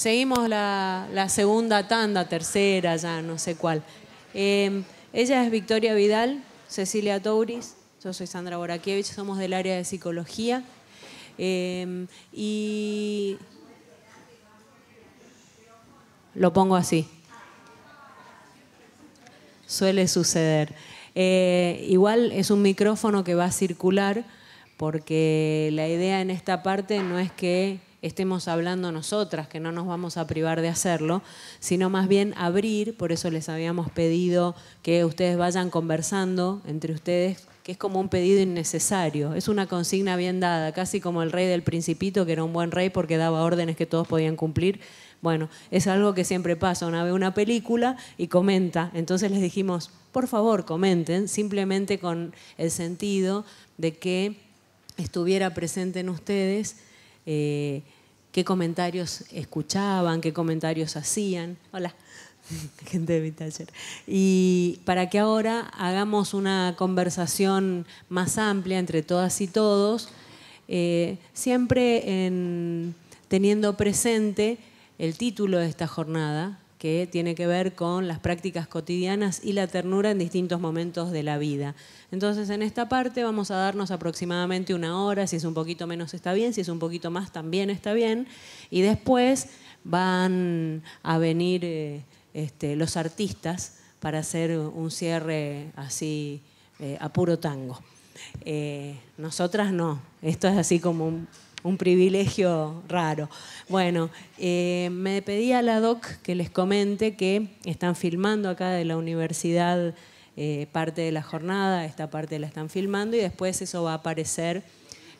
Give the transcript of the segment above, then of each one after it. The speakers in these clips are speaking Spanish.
Seguimos la, segunda tanda, tercera, ya no sé cuál. Em, ella es Victoria Vidal, Cecilia Tauris, yo soy Sandra Borakiewicz, somos del área de psicología. Em, y lo pongo así. Suele suceder. Eh, igual es un micrófono que va a circular porque la idea en esta parte no es que estemos hablando nosotras, que no nos vamos a privar de hacerlo, sino más bien abrir, por eso les habíamos pedido que ustedes vayan conversando entre ustedes, que es como un pedido innecesario, es una consigna bien dada, casi como el rey del principito, que era un buen rey porque daba órdenes que todos podían cumplir. Bueno, es algo que siempre pasa, una ve una película y comenta, entonces les dijimos, por favor, comenten, simplemente con el sentido de que estuviera presente en ustedes eh, qué comentarios escuchaban, qué comentarios hacían. Hola, gente de mi taller. Y para que ahora hagamos una conversación más amplia entre todas y todos, eh, siempre teniendo presente el título de esta jornada, que tiene que ver con las prácticas cotidianas y la ternura en distintos momentos de la vida. Entonces, en esta parte vamos a darnos aproximadamente una hora, si es un poquito menos está bien, si es un poquito más también está bien, y después van a venir eh, este, los artistas para hacer un cierre así eh, a puro tango. Eh, nosotras no, esto es así como un un privilegio raro. Bueno, eh, me pedí a la doc que les comente que están filmando acá de la universidad eh, parte de la jornada, esta parte la están filmando y después eso va a aparecer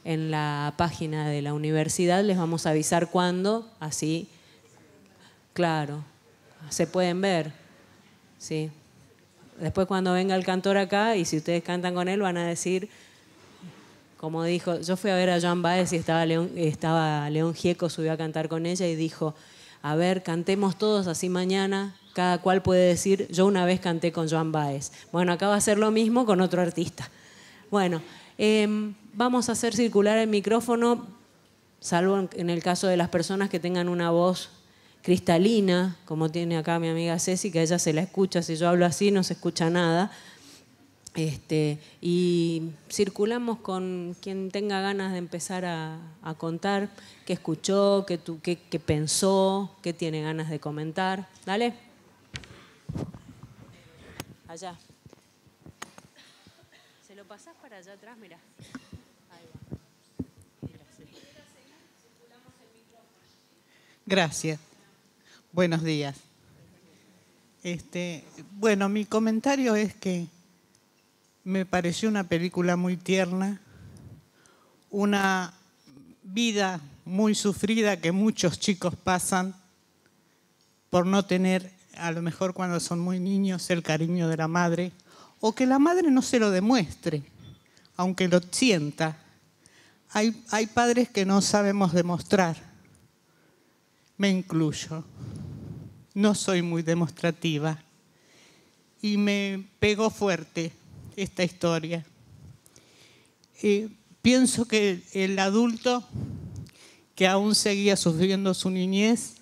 en la página de la universidad, les vamos a avisar cuándo, así, claro, se pueden ver, sí. Después cuando venga el cantor acá y si ustedes cantan con él van a decir como dijo, yo fui a ver a Joan Baez y estaba León, estaba León Gieco, subió a cantar con ella y dijo, a ver, cantemos todos así mañana, cada cual puede decir, yo una vez canté con Joan Baez. Bueno, acá va a ser lo mismo con otro artista. Bueno, em, vamos a hacer circular el micrófono, salvo en el caso de las personas que tengan una voz cristalina, como tiene acá mi amiga Ceci, que ella se la escucha, si yo hablo así no se escucha nada. Este, y circulamos con quien tenga ganas de empezar a, contar qué escuchó, qué, qué, pensó, qué tiene ganas de comentar. Dale. Allá. ¿Se lo pasás para allá atrás? mira Gracias. Buenos días. Este, bueno, mi comentario es que me pareció una película muy tierna, una vida muy sufrida que muchos chicos pasan por no tener, a lo mejor cuando son muy niños, el cariño de la madre, o que la madre no se lo demuestre, aunque lo sienta. Hay, hay padres que no sabemos demostrar, me incluyo, no soy muy demostrativa, y me pegó fuerte esta historia. Y pienso que el adulto que aún seguía sufriendo su niñez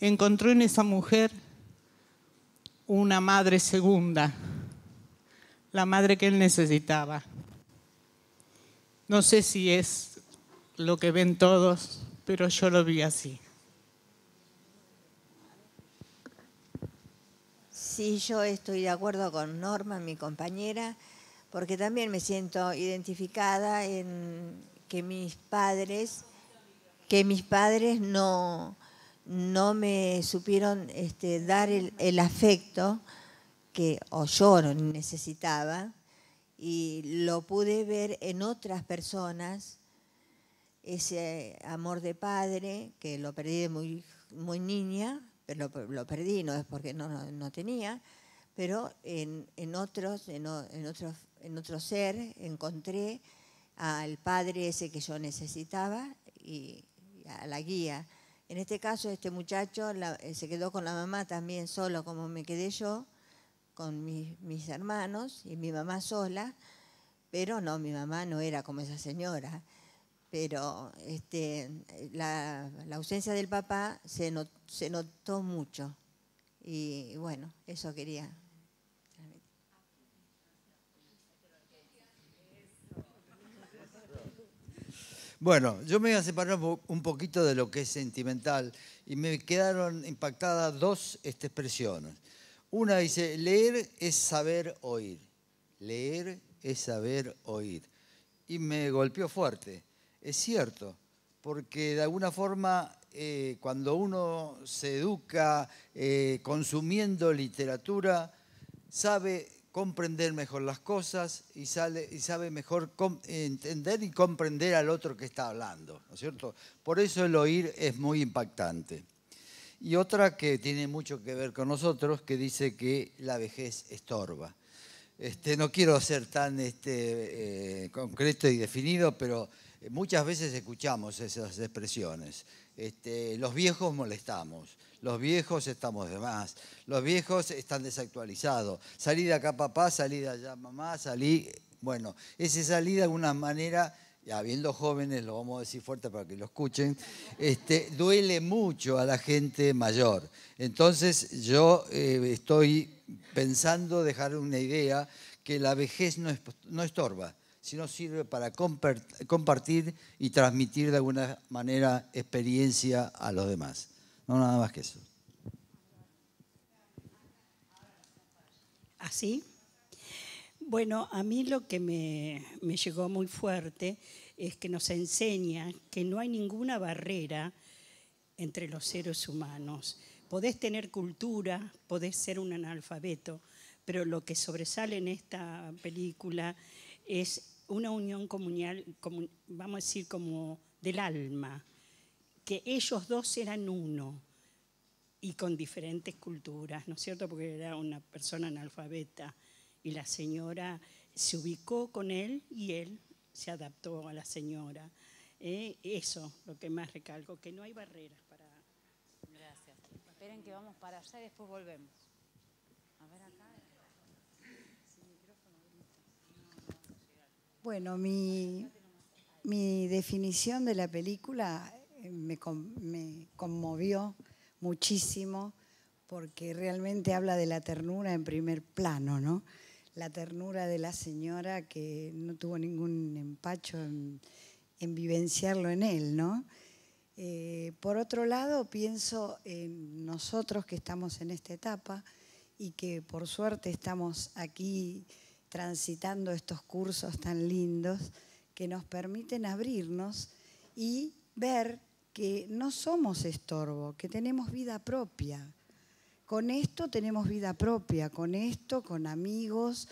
encontró en esa mujer una madre segunda, la madre que él necesitaba. No sé si es lo que ven todos, pero yo lo vi así. Sí, yo estoy de acuerdo con Norma, mi compañera porque también me siento identificada en que mis padres, que mis padres no, no me supieron este, dar el, afecto que o yo necesitaba y lo pude ver en otras personas, ese amor de padre que lo perdí de muy, muy niña, pero lo, perdí, no es porque no, no, tenía, pero en, otros, en otros en otro ser, encontré al padre ese que yo necesitaba y, a la guía. En este caso, este muchacho eh, se quedó con la mamá también solo, como me quedé yo, con mis mis hermanos y mi mamá sola, pero no, mi mamá no era como esa señora. Pero este, la, ausencia del papá se, se notó mucho. Y bueno, eso quería Bueno, yo me voy a separar un poquito de lo que es sentimental y me quedaron impactadas dos este, expresiones. Una dice, leer es saber oír. Leer es saber oír. Y me golpeó fuerte. Es cierto, porque de alguna forma eh, cuando uno se educa eh, consumiendo literatura, sabe comprender mejor las cosas y, y sabe mejor entender y comprender al otro que está hablando, ¿no es cierto? Por eso el oír es muy impactante. Y otra que tiene mucho que ver con nosotros, que dice que la vejez estorba. Este, no quiero ser tan este, eh, concreto y definido, pero eh, muchas veces escuchamos esas expresiones. Este, los viejos molestamos los viejos estamos de más. Los viejos están desactualizados. Salí de acá papá, salí de allá mamá, salí... Bueno, ese salida de alguna manera, habiendo jóvenes, lo vamos a decir fuerte para que lo escuchen, este, duele mucho a la gente mayor. Entonces yo eh, estoy pensando dejar una idea que la vejez no, no estorba sino sirve para compartir y transmitir de alguna manera experiencia a los demás. No nada más que eso. ¿Así? Bueno, a mí lo que me, me llegó muy fuerte es que nos enseña que no hay ninguna barrera entre los seres humanos. Podés tener cultura, podés ser un analfabeto, pero lo que sobresale en esta película es una unión comunal, vamos a decir, como del alma, que ellos dos eran uno y con diferentes culturas, ¿no es cierto? Porque era una persona analfabeta y la señora se ubicó con él y él se adaptó a la señora. Eh, eso, lo que más recalco, que no hay barreras para... Gracias. Esperen que vamos para allá y después volvemos. A ver acá. Bueno, mi, mi definición de la película eh, me, conmovió muchísimo porque realmente habla de la ternura en primer plano, ¿no? La ternura de la señora que no tuvo ningún empacho en, vivenciarlo en él, ¿no? Eh, por otro lado, pienso en nosotros que estamos en esta etapa y que por suerte estamos aquí transitando estos cursos tan lindos que nos permiten abrirnos y ver que no somos estorbo, que tenemos vida propia. Con esto tenemos vida propia, con esto, con amigos,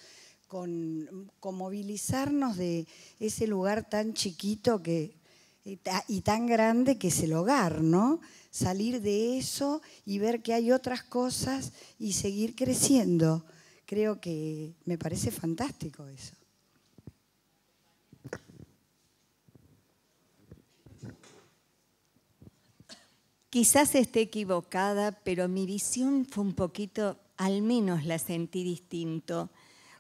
con, movilizarnos de ese lugar tan chiquito que, y tan grande que es el hogar, ¿no? Salir de eso y ver que hay otras cosas y seguir creciendo. Creo que me parece fantástico eso. Quizás esté equivocada, pero mi visión fue un poquito, al menos la sentí distinto.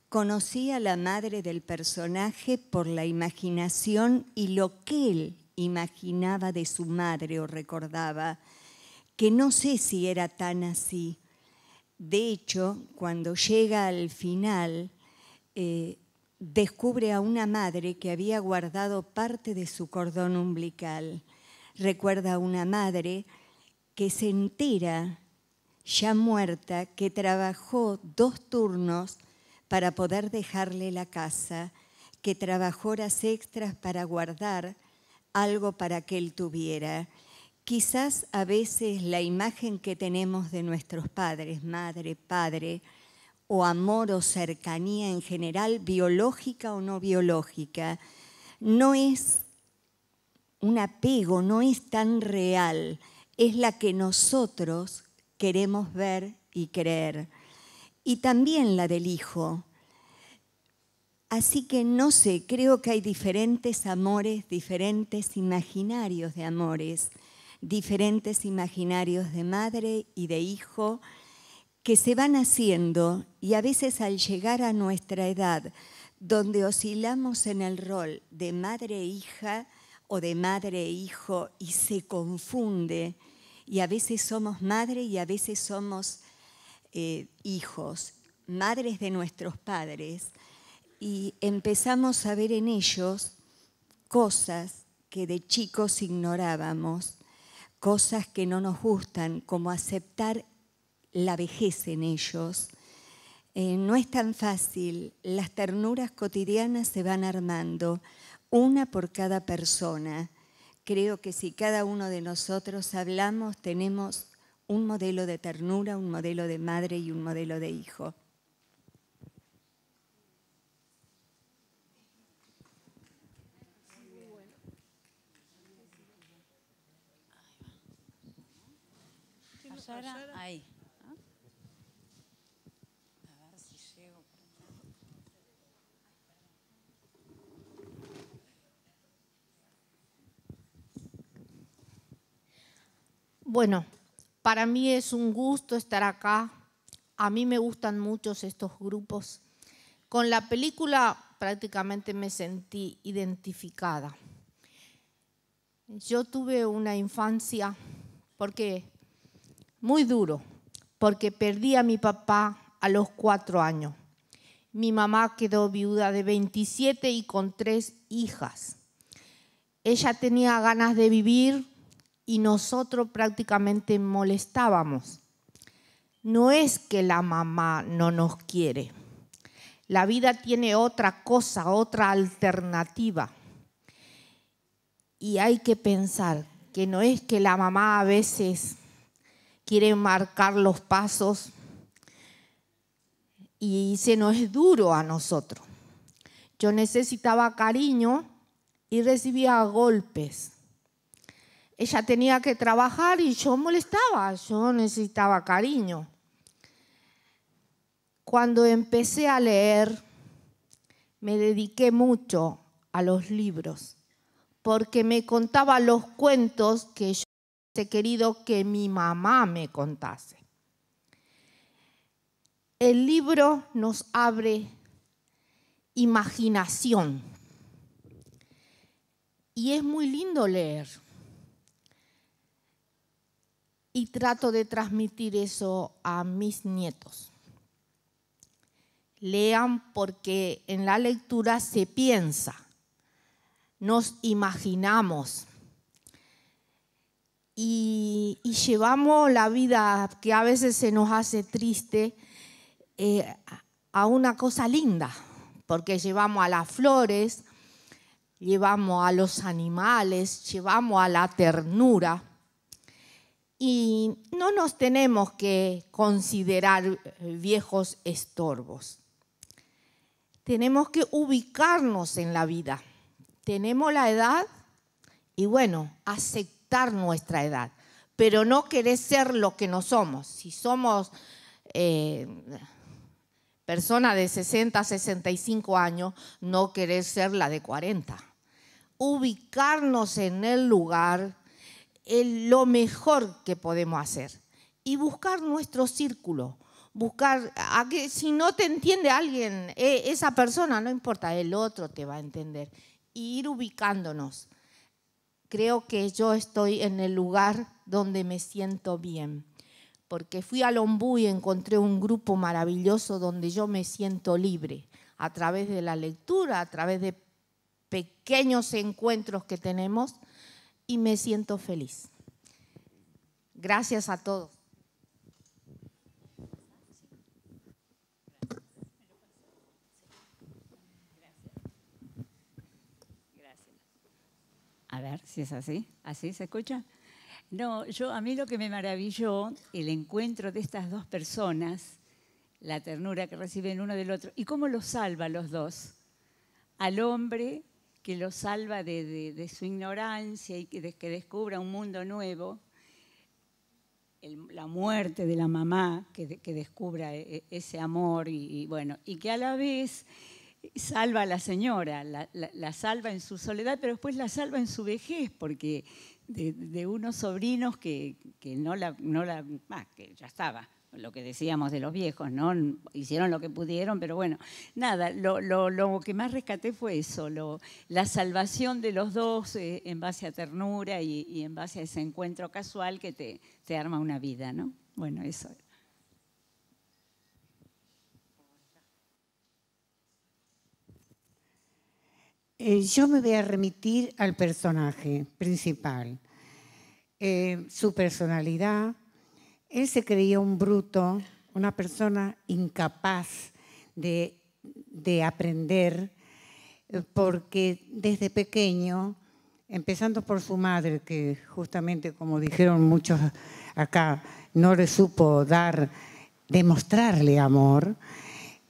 Conocí a la madre del personaje por la imaginación y lo que él imaginaba de su madre o recordaba, que no sé si era tan así. De hecho, cuando llega al final, eh, descubre a una madre que había guardado parte de su cordón umbilical. Recuerda a una madre que se entera, ya muerta, que trabajó dos turnos para poder dejarle la casa, que trabajó horas extras para guardar algo para que él tuviera. Quizás a veces la imagen que tenemos de nuestros padres, madre, padre, o amor o cercanía en general, biológica o no biológica, no es un apego, no es tan real es la que nosotros queremos ver y creer. Y también la del Hijo. Así que no sé, creo que hay diferentes amores, diferentes imaginarios de amores, diferentes imaginarios de madre y de hijo que se van haciendo y a veces al llegar a nuestra edad, donde oscilamos en el rol de madre-hija e o de madre-hijo e y se confunde y a veces somos madre y a veces somos eh, hijos, madres de nuestros padres, y empezamos a ver en ellos cosas que de chicos ignorábamos, cosas que no nos gustan, como aceptar la vejez en ellos. Eh, no es tan fácil, las ternuras cotidianas se van armando, una por cada persona. Creo que si cada uno de nosotros hablamos, tenemos un modelo de ternura, un modelo de madre y un modelo de hijo. Bueno, para mí es un gusto estar acá. A mí me gustan muchos estos grupos. Con la película prácticamente me sentí identificada. Yo tuve una infancia porque muy duro, porque perdí a mi papá a los cuatro años. Mi mamá quedó viuda de 27 y con tres hijas. Ella tenía ganas de vivir, y nosotros prácticamente molestábamos. No es que la mamá no nos quiere. La vida tiene otra cosa, otra alternativa. Y hay que pensar que no es que la mamá a veces quiere marcar los pasos y se nos es duro a nosotros. Yo necesitaba cariño y recibía golpes. Ella tenía que trabajar y yo molestaba, yo necesitaba cariño. Cuando empecé a leer, me dediqué mucho a los libros, porque me contaba los cuentos que yo he querido que mi mamá me contase. El libro nos abre imaginación y es muy lindo leer y trato de transmitir eso a mis nietos. Lean porque en la lectura se piensa, nos imaginamos y, llevamos la vida que a veces se nos hace triste eh, a una cosa linda, porque llevamos a las flores, llevamos a los animales, llevamos a la ternura y no nos tenemos que considerar eh, viejos estorbos. Tenemos que ubicarnos en la vida. Tenemos la edad y bueno, aceptar nuestra edad, pero no querer ser lo que no somos. Si somos eh, personas de 60, 65 años, no querer ser la de 40. Ubicarnos en el lugar lo mejor que podemos hacer y buscar nuestro círculo, buscar, a que, si no te entiende alguien, e, esa persona, no importa, el otro te va a entender, ir ubicándonos. Creo que yo estoy en el lugar donde me siento bien, porque fui a Lombú y encontré un grupo maravilloso donde yo me siento libre, a través de la lectura, a través de pequeños encuentros que tenemos y me siento feliz. Gracias a todos. A ver si es así. ¿Así se escucha? No, yo a mí lo que me maravilló el encuentro de estas dos personas, la ternura que reciben uno del otro y cómo los salva los dos, al hombre que lo salva de, su ignorancia y que, descubra un mundo nuevo, la muerte de la mamá, que, descubra e, e, ese amor y, bueno, y que a la vez salva a la señora, la, salva en su soledad, pero después la salva en su vejez, porque de, unos sobrinos que, no la, no ah, que ya estaba, lo que decíamos de los viejos, ¿no? Hicieron lo que pudieron, pero bueno, nada, lo, que más rescaté fue eso, la salvación de los dos eh, en base a ternura y, en base a ese encuentro casual que te, arma una vida, ¿no? Bueno, eso. Eh, yo me voy a remitir al personaje principal, eh, su personalidad, él se creía un bruto, una persona incapaz de, aprender, porque desde pequeño, empezando por su madre, que justamente como dijeron muchos acá, no le supo dar, demostrarle amor,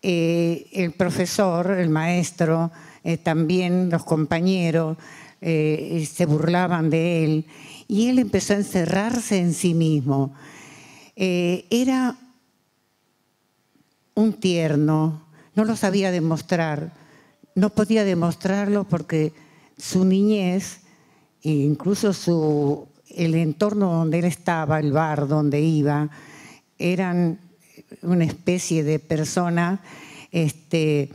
eh, el profesor, el maestro, eh, también los compañeros eh, se burlaban de él y él empezó a encerrarse en sí mismo eh, era un tierno, no lo sabía demostrar, no podía demostrarlo porque su niñez, e incluso su, el entorno donde él estaba, el bar donde iba, eran una especie de persona este,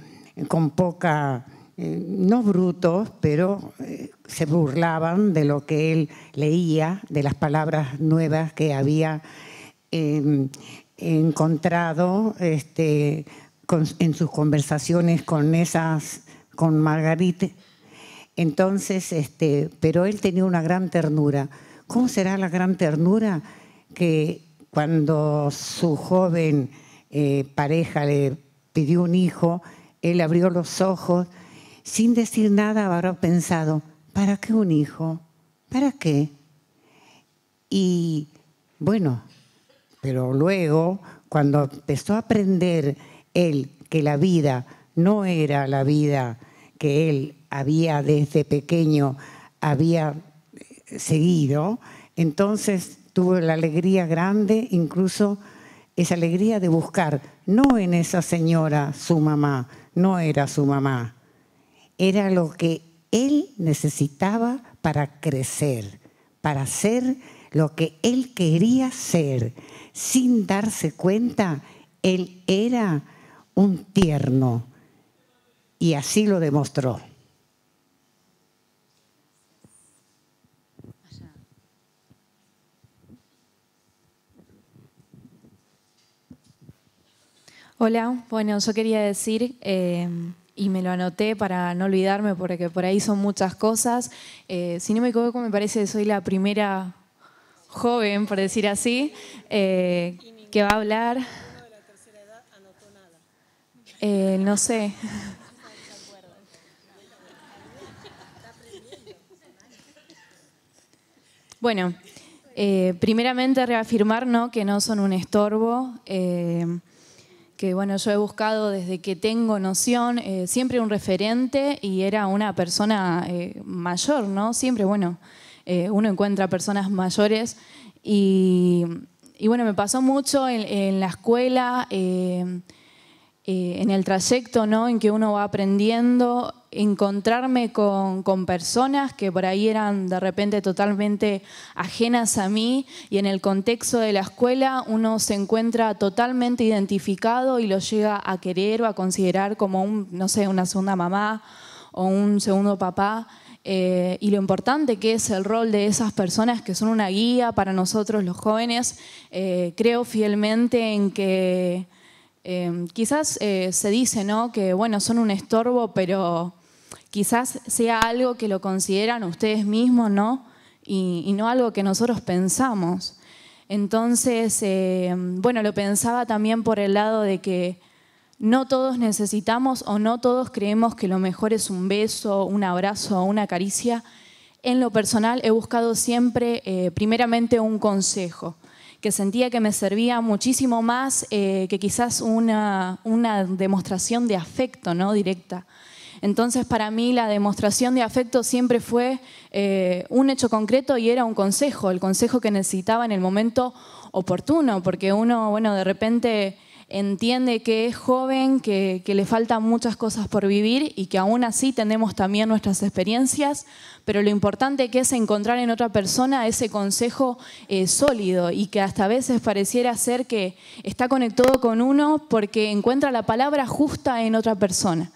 con poca, eh, no brutos, pero eh, se burlaban de lo que él leía, de las palabras nuevas que había Em, encontrado este, en sus conversaciones con esas, con Margarita. Entonces, este, pero él tenía una gran ternura. ¿Cómo será la gran ternura que cuando su joven eh, pareja le pidió un hijo, él abrió los ojos, sin decir nada habrá pensado, ¿para qué un hijo? ¿Para qué? Y bueno, pero luego, cuando empezó a aprender él que la vida no era la vida que él había desde pequeño, había eh, seguido, entonces tuvo la alegría grande, incluso esa alegría de buscar, no en esa señora su mamá, no era su mamá, era lo que él necesitaba para crecer, para ser lo que él quería ser. Sin darse cuenta, él era un tierno y así lo demostró. Hola, bueno, yo quería decir, eh, y me lo anoté para no olvidarme, porque por ahí son muchas cosas. Eh, si no me equivoco, me parece que soy la primera joven, por decir así, eh, que va a hablar. Eh, no sé. Bueno, eh, primeramente reafirmar ¿no? que no son un estorbo, eh, que bueno, yo he buscado desde que tengo noción siempre un referente y era una persona mayor, ¿no? Siempre, bueno, eh, uno encuentra personas mayores y, bueno, me pasó mucho en, la escuela, eh, eh, en el trayecto, ¿no? En que uno va aprendiendo, encontrarme con, personas que por ahí eran de repente totalmente ajenas a mí y en el contexto de la escuela uno se encuentra totalmente identificado y lo llega a querer o a considerar como no sé, una segunda mamá o un segundo papá. Eh, y lo importante que es el rol de esas personas que son una guía para nosotros los jóvenes. Eh, creo fielmente en que eh, quizás se dice ¿no? que bueno, son un estorbo, pero quizás sea algo que lo consideran ustedes mismos ¿no? y no algo que nosotros pensamos. Entonces, bueno, lo pensaba también por el lado de que no todos necesitamos o no todos creemos que lo mejor es un beso, un abrazo o una caricia. En lo personal he buscado siempre eh, primeramente un consejo, que sentía que me servía muchísimo más eh, que quizás una, demostración de afecto no directa. Entonces para mí la demostración de afecto siempre fue eh, un hecho concreto y era un consejo, el consejo que necesitaba en el momento oportuno, porque uno, bueno, de repente entiende que es joven, que, le faltan muchas cosas por vivir y que aún así tenemos también nuestras experiencias, pero lo importante que es encontrar en otra persona ese consejo eh, sólido y que hasta a veces pareciera ser que está conectado con uno porque encuentra la palabra justa en otra persona.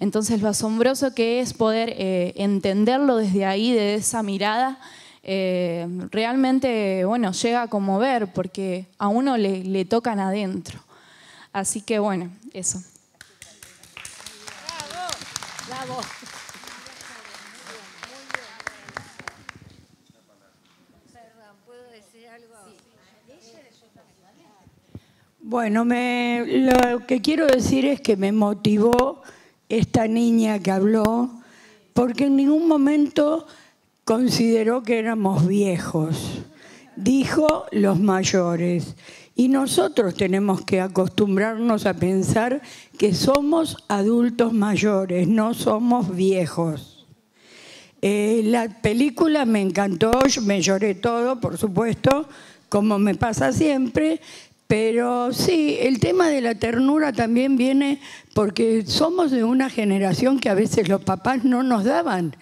Entonces lo asombroso que es poder eh, entenderlo desde ahí, de esa mirada, eh, realmente, llega a conmover porque a uno le tocan adentro. Así que bueno, eso. Bravo, bravo. Bueno, me, lo que quiero decir es que me motivó esta niña que habló, porque en ningún momento consideró que éramos viejos. Dijo los mayores. Y nosotros tenemos que acostumbrarnos a pensar que somos adultos mayores, no somos viejos. Eh, la película me encantó, me lloré todo, por supuesto, como me pasa siempre, pero sí, el tema de la ternura también viene porque somos de una generación que a veces los papás no nos daban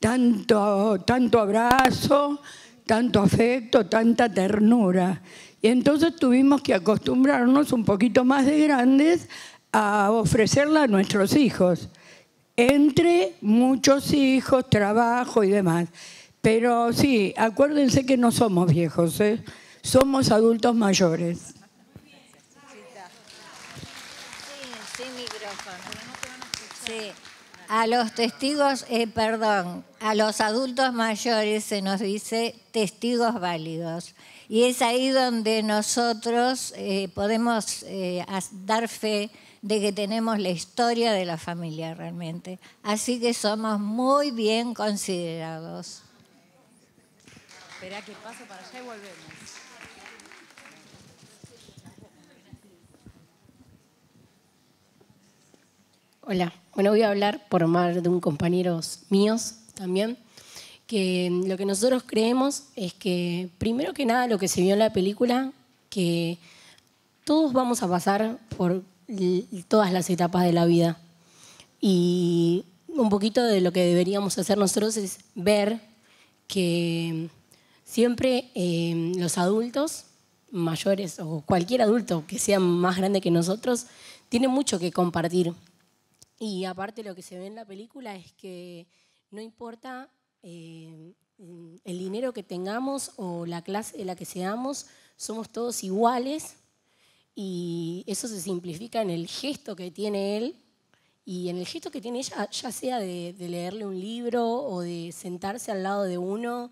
tanto, tanto abrazo, tanto afecto, tanta ternura. Y entonces tuvimos que acostumbrarnos un poquito más de grandes a ofrecerla a nuestros hijos, entre muchos hijos, trabajo y demás. Pero sí, acuérdense que no somos viejos, ¿eh? somos adultos mayores. Sí, sí, micrófono. Sí. A los testigos, eh, perdón, a los adultos mayores se nos dice testigos válidos. Y es ahí donde nosotros eh, podemos eh, dar fe de que tenemos la historia de la familia realmente. Así que somos muy bien considerados. Espera que para allá y volvemos. Hola. Bueno, voy a hablar por más de un compañero mío también, que lo que nosotros creemos es que, primero que nada, lo que se vio en la película, que todos vamos a pasar por todas las etapas de la vida. Y un poquito de lo que deberíamos hacer nosotros es ver que siempre em, los adultos mayores o cualquier adulto que sea más grande que nosotros tiene mucho que compartir y aparte lo que se ve en la película es que no importa eh, mm, el dinero que tengamos o la clase en la que seamos, somos todos iguales y eso se simplifica en el gesto que tiene él y en el gesto que tiene ella, ya sea de, leerle un libro o de sentarse al lado de uno.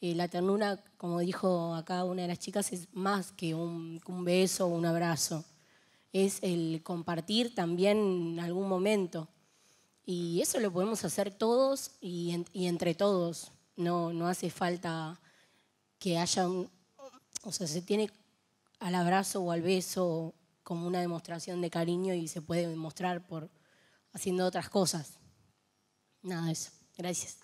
Eh, la ternura, como dijo acá una de las chicas, es más que un beso o un abrazo es el compartir también en algún momento. Y eso lo podemos hacer todos y, entre todos. No, no hace falta que haya un... O sea, se tiene al abrazo o al beso como una demostración de cariño y se puede demostrar por haciendo otras cosas. Nada de eso. Gracias.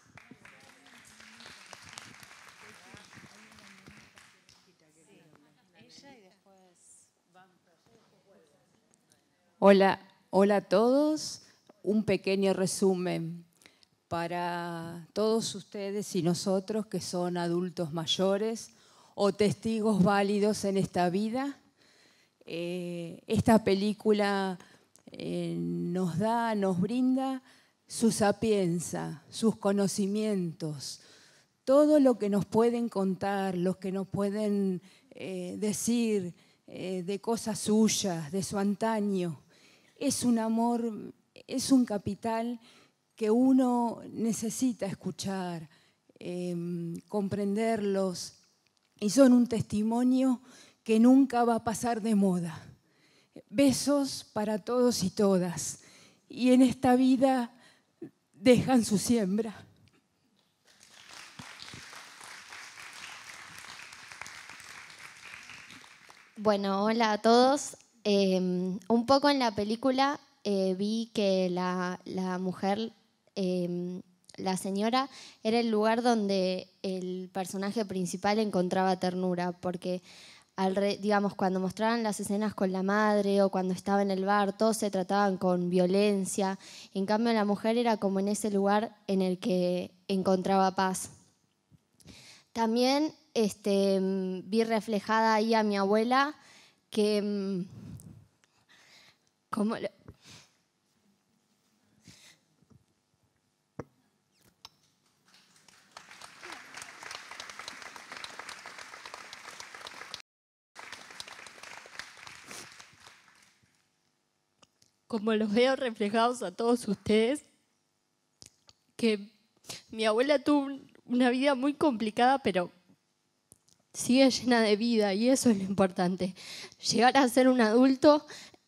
Hola, hola a todos. Un pequeño resumen para todos ustedes y nosotros que son adultos mayores o testigos válidos en esta vida. Eh, esta película eh, nos da, nos brinda su sapienza, sus conocimientos, todo lo que nos pueden contar, lo que nos pueden eh, decir de cosas suyas, de su antaño es un amor, es un capital que uno necesita escuchar, em, comprenderlos, y son un testimonio que nunca va a pasar de moda. Besos para todos y todas. Y en esta vida dejan su siembra. Bueno, hola a todos. Em, un poco en la película eh, vi que la, mujer, em, la señora, era el lugar donde el personaje principal encontraba ternura, porque digamos, cuando mostraban las escenas con la madre o cuando estaba en el bar, todos se trataban con violencia. En cambio, la mujer era como en ese lugar en el que encontraba paz. También este, em, vi reflejada ahí a mi abuela que como los veo reflejados a todos ustedes, que mi abuela tuvo una vida muy complicada, pero sigue llena de vida y eso es lo importante. Llegar a ser un adulto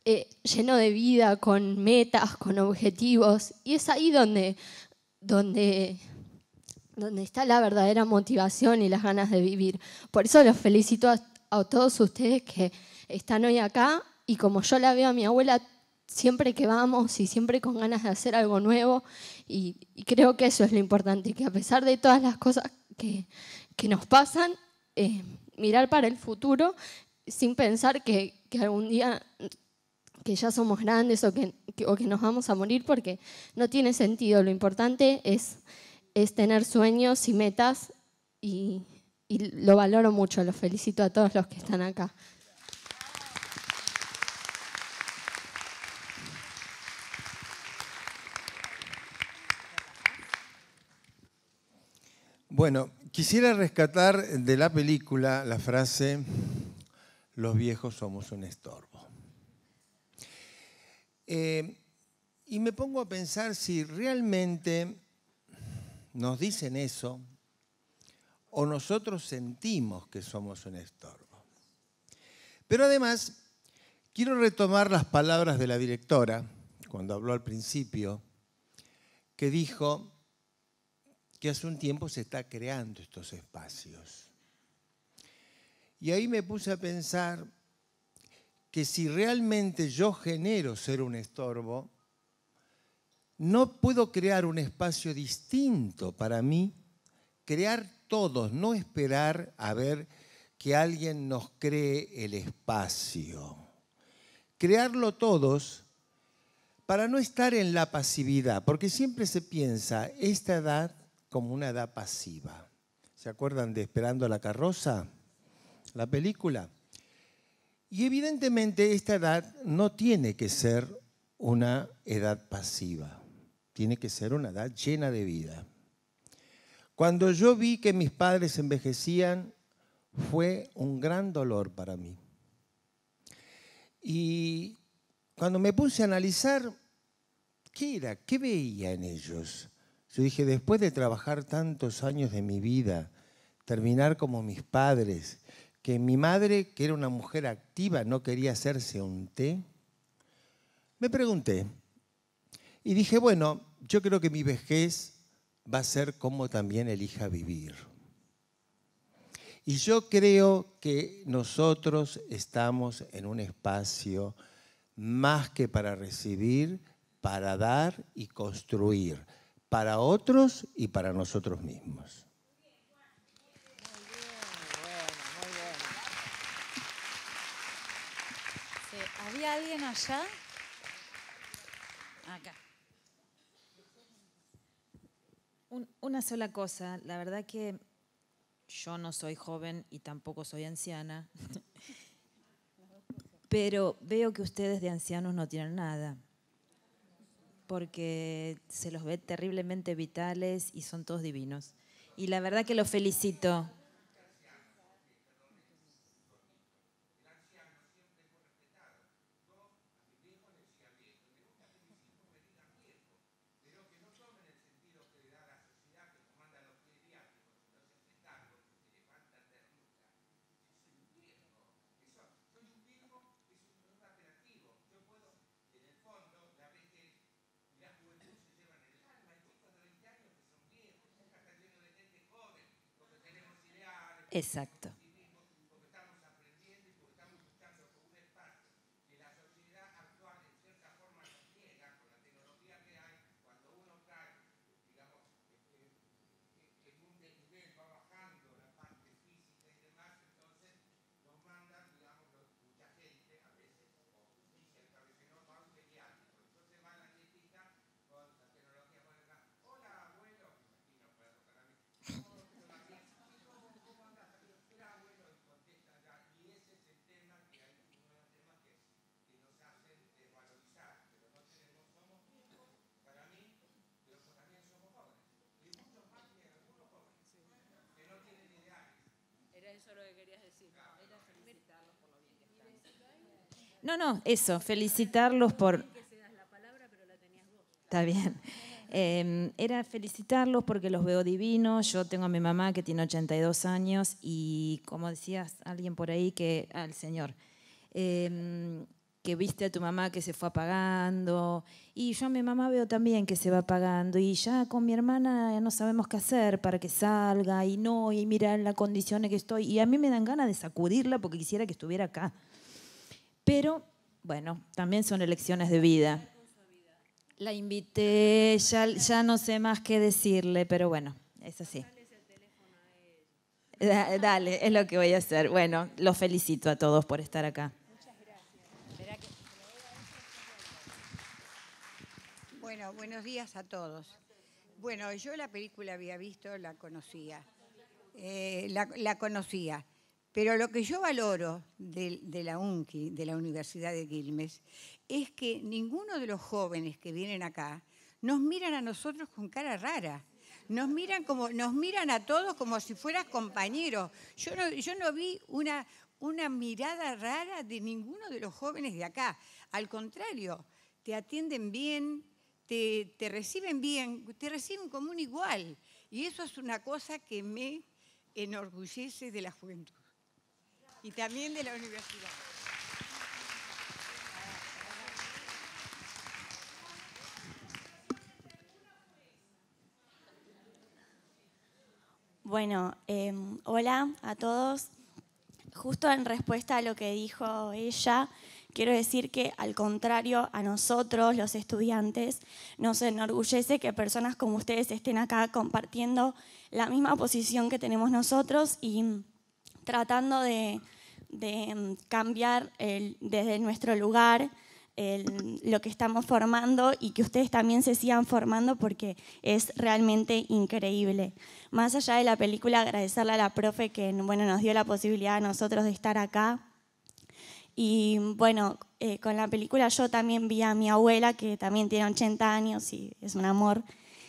eh, lleno de vida, con metas, con objetivos. Y es ahí donde, donde, donde está la verdadera motivación y las ganas de vivir. Por eso los felicito a, todos ustedes que están hoy acá y como yo la veo a mi abuela siempre que vamos y siempre con ganas de hacer algo nuevo y, creo que eso es lo importante, que a pesar de todas las cosas que, nos pasan, eh, mirar para el futuro sin pensar que, que algún día que ya somos grandes o que, o que nos vamos a morir porque no tiene sentido. Lo importante es, es tener sueños y metas y, y lo valoro mucho. Los felicito a todos los que están acá. Bueno, quisiera rescatar de la película la frase, los viejos somos un estorbo. Eh, y me pongo a pensar si realmente nos dicen eso o nosotros sentimos que somos un estorbo. Pero además, quiero retomar las palabras de la directora cuando habló al principio, que dijo que hace un tiempo se está creando estos espacios. Y ahí me puse a pensar que si realmente yo genero ser un estorbo, no puedo crear un espacio distinto para mí, crear todos, no esperar a ver que alguien nos cree el espacio. Crearlo todos para no estar en la pasividad, porque siempre se piensa esta edad como una edad pasiva. ¿Se acuerdan de Esperando a la carroza? La película. Y evidentemente esta edad no tiene que ser una edad pasiva, tiene que ser una edad llena de vida. Cuando yo vi que mis padres envejecían, fue un gran dolor para mí. Y cuando me puse a analizar, ¿qué era? ¿Qué veía en ellos? Yo dije, después de trabajar tantos años de mi vida, terminar como mis padres, que mi madre, que era una mujer activa, no quería hacerse un té, me pregunté y dije, bueno, yo creo que mi vejez va a ser como también elija vivir. Y yo creo que nosotros estamos en un espacio más que para recibir, para dar y construir, para otros y para nosotros mismos. alguien allá? Acá. una sola cosa, la verdad que yo no soy joven y tampoco soy anciana, pero veo que ustedes de ancianos no tienen nada, porque se los ve terriblemente vitales y son todos divinos. Y la verdad que los felicito, Exacto. No, no, eso, felicitarlos por... Está bien. Em, era felicitarlos porque los veo divinos. Yo tengo a mi mamá que tiene 82 años y, como decías, alguien por ahí que al Señor. Em, que viste a tu mamá que se fue apagando, y yo a mi mamá veo también que se va apagando, y ya con mi hermana ya no sabemos qué hacer para que salga, y no, y mira las condiciones que estoy, y a mí me dan ganas de sacudirla porque quisiera que estuviera acá. Pero, bueno, también son elecciones de vida. La invité, ya, ya no sé más qué decirle, pero bueno, es así. Dale, es lo que voy a hacer. Bueno, los felicito a todos por estar acá. buenos días a todos. Bueno, yo la película había visto, la conocía. Eh, la, conocía. Pero lo que yo valoro de, la UNCI, de la Universidad de Guilmes, es que ninguno de los jóvenes que vienen acá nos miran a nosotros con cara rara. Nos miran, como, nos miran a todos como si fueras compañeros. Yo no, yo no vi una, una mirada rara de ninguno de los jóvenes de acá. Al contrario, te atienden bien, te, reciben bien, te reciben como un igual. Y eso es una cosa que me enorgullece de la juventud y también de la universidad. Bueno, em, hola a todos. Justo en respuesta a lo que dijo ella, Quiero decir que al contrario, a nosotros, los estudiantes, nos enorgullece que personas como ustedes estén acá compartiendo la misma posición que tenemos nosotros y mm, tratando de, mm, cambiar desde nuestro lugar lo que estamos formando y que ustedes también se sigan formando porque es realmente increíble. Más allá de la película, agradecerle a la profe que bueno, nos dio la posibilidad a nosotros de estar acá. Y bueno, eh, con la película yo también vi a mi abuela, que también tiene 80 años y es un amor.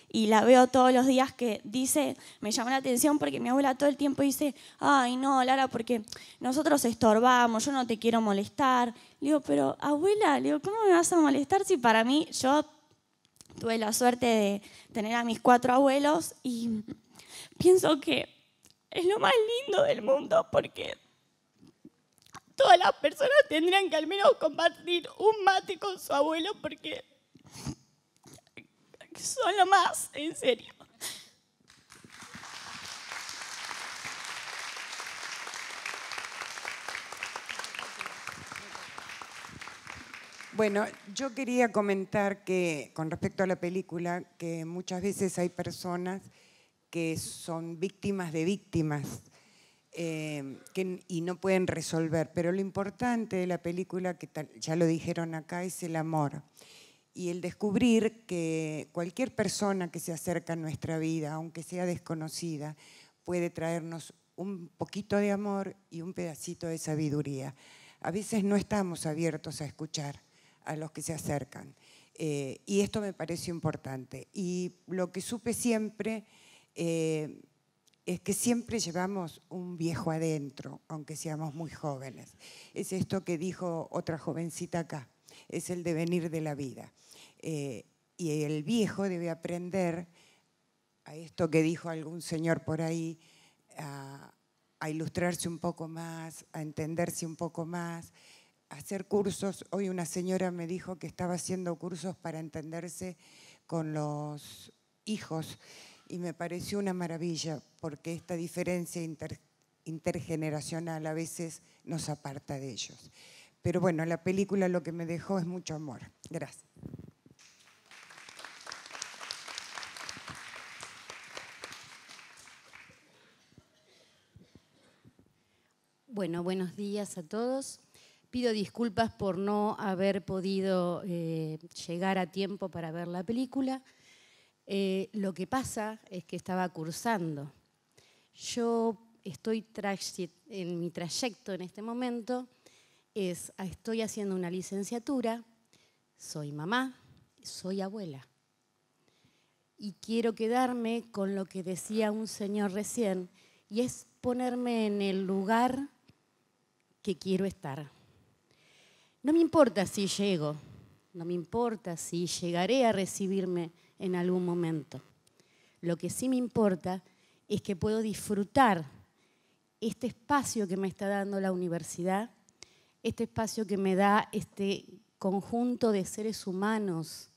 Y la veo todos los días que dice, me llama la atención porque mi abuela todo el tiempo dice, ay no, Lara, porque nosotros estorbamos, yo no te quiero molestar. Le digo, pero abuela, ¿cómo me vas a molestar si para mí yo tuve la suerte de tener a mis cuatro abuelos y pienso que es lo más lindo del mundo porque todas las personas tendrían que al menos compartir un mate con su abuelo porque son lo más, en serio. Bueno, yo quería comentar que con respecto a la película, que muchas veces hay personas que son víctimas de víctimas eh, y no pueden resolver. Pero lo importante de la película, que ya lo dijeron acá, es el amor. Y el descubrir que cualquier persona que se acerca a nuestra vida, aunque sea desconocida, puede traernos un poquito de amor y un pedacito de sabiduría. A veces no estamos abiertos a escuchar a los que se acercan. Eh, y esto me parece importante. Y lo que supe siempre eh, es que siempre llevamos un viejo adentro, aunque seamos muy jóvenes. Es esto que dijo otra jovencita acá, es el devenir de la vida. Eh, y el viejo debe aprender a esto que dijo algún señor por ahí, a, a ilustrarse un poco más, a entenderse un poco más, a hacer cursos. Hoy una señora me dijo que estaba haciendo cursos para entenderse con los hijos y me pareció una maravilla porque esta diferencia intergeneracional a veces nos aparta de ellos. Pero bueno, la película lo que me dejó es mucho amor. Gracias. Bueno, buenos días a todos. Pido disculpas por no haber podido eh, llegar a tiempo para ver la película. Eh, lo que pasa es que estaba cursando. Yo estoy en mi trayecto en este momento, es, ah, estoy haciendo una licenciatura, soy mamá, soy abuela. Y quiero quedarme con lo que decía un señor recién, y es ponerme en el lugar que quiero estar. No me importa si llego, no me importa si llegaré a recibirme en algún momento. Lo que sí me importa es que puedo disfrutar este espacio que me está dando la universidad, este espacio que me da este conjunto de seres humanos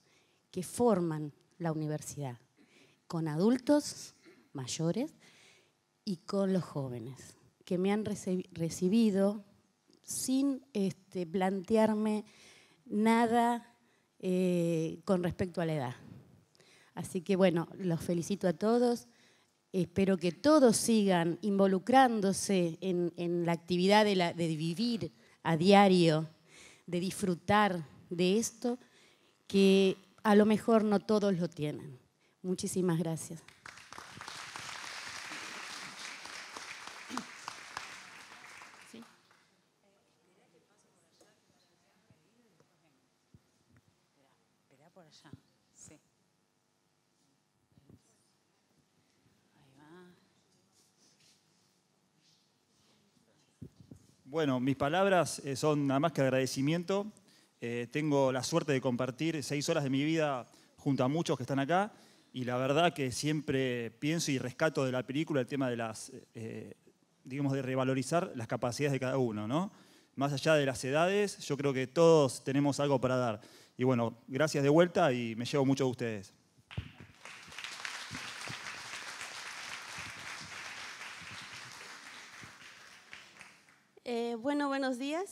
que forman la universidad, con adultos mayores y con los jóvenes, que me han recibido sin este, plantearme nada eh, con respecto a la edad. Así que bueno, los felicito a todos. Espero que todos sigan involucrándose en, la actividad de vivir a diario, de disfrutar de esto, que a lo mejor no todos lo tienen. Muchísimas gracias. Bueno, mis palabras eh, son nada más que agradecimiento. Eh, tengo la suerte de compartir seis horas de mi vida junto a muchos que están acá y la verdad que siempre pienso y rescato de la película el tema de las, eh, digamos, de revalorizar las capacidades de cada uno, ¿no? Más allá de las edades, yo creo que todos tenemos algo para dar. Y bueno, gracias de vuelta y me llevo mucho de ustedes.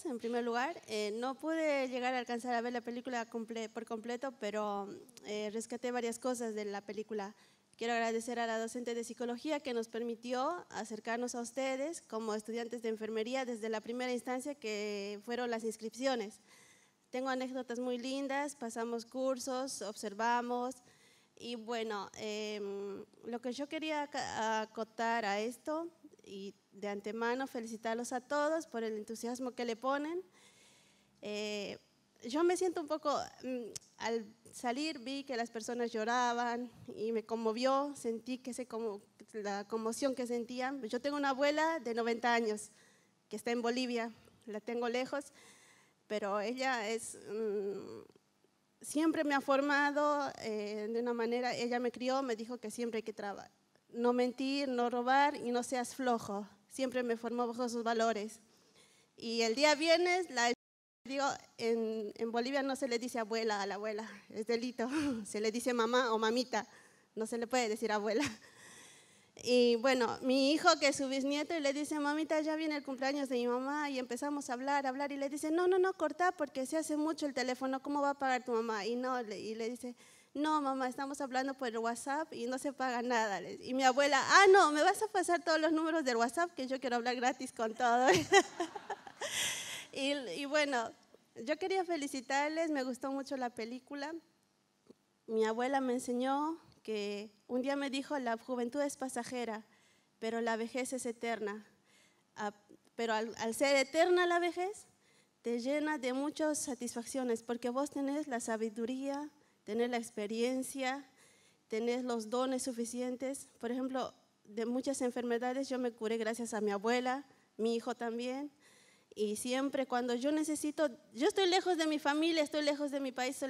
en primer lugar. Eh, no pude llegar a alcanzar a ver la película por completo, pero eh, rescaté varias cosas de la película. Quiero agradecer a la docente de psicología que nos permitió acercarnos a ustedes como estudiantes de enfermería desde la primera instancia que fueron las inscripciones. Tengo anécdotas muy lindas, pasamos cursos, observamos y bueno, em, lo que yo quería acotar a esto y de antemano felicitarlos a todos por el entusiasmo que le ponen. Eh, yo me siento un poco, mm, al salir vi que las personas lloraban y me conmovió, sentí que como, la conmoción que sentían. Yo tengo una abuela de 90 años que está en Bolivia, la tengo lejos, pero ella es, mm, siempre me ha formado eh, de una manera, ella me crió, me dijo que siempre hay que trabajar no mentir, no robar y no seas flojo. Siempre me formó bajo esos valores. Y el día viernes, la digo, en, en, Bolivia no se le dice abuela a la abuela, es delito. Se le dice mamá o mamita, no se le puede decir abuela. Y bueno, mi hijo que es su bisnieto y le dice, mamita, ya viene el cumpleaños de mi mamá y empezamos a hablar, a hablar y le dice, no, no, no, corta porque se hace mucho el teléfono, ¿cómo va a pagar tu mamá? Y no, y le dice, no, mamá, estamos hablando por el WhatsApp y no se paga nada. Y mi abuela, ah, no, me vas a pasar todos los números del WhatsApp que yo quiero hablar gratis con todos. y, bueno, yo quería felicitarles, me gustó mucho la película. Mi abuela me enseñó que un día me dijo, la juventud es pasajera, pero la vejez es eterna. Pero al, al ser eterna la vejez, te llena de muchas satisfacciones, porque vos tenés la sabiduría, tener la experiencia, tener los dones suficientes. Por ejemplo, de muchas enfermedades yo me curé gracias a mi abuela, mi hijo también. Y siempre cuando yo necesito, yo estoy lejos de mi familia, estoy lejos de mi país,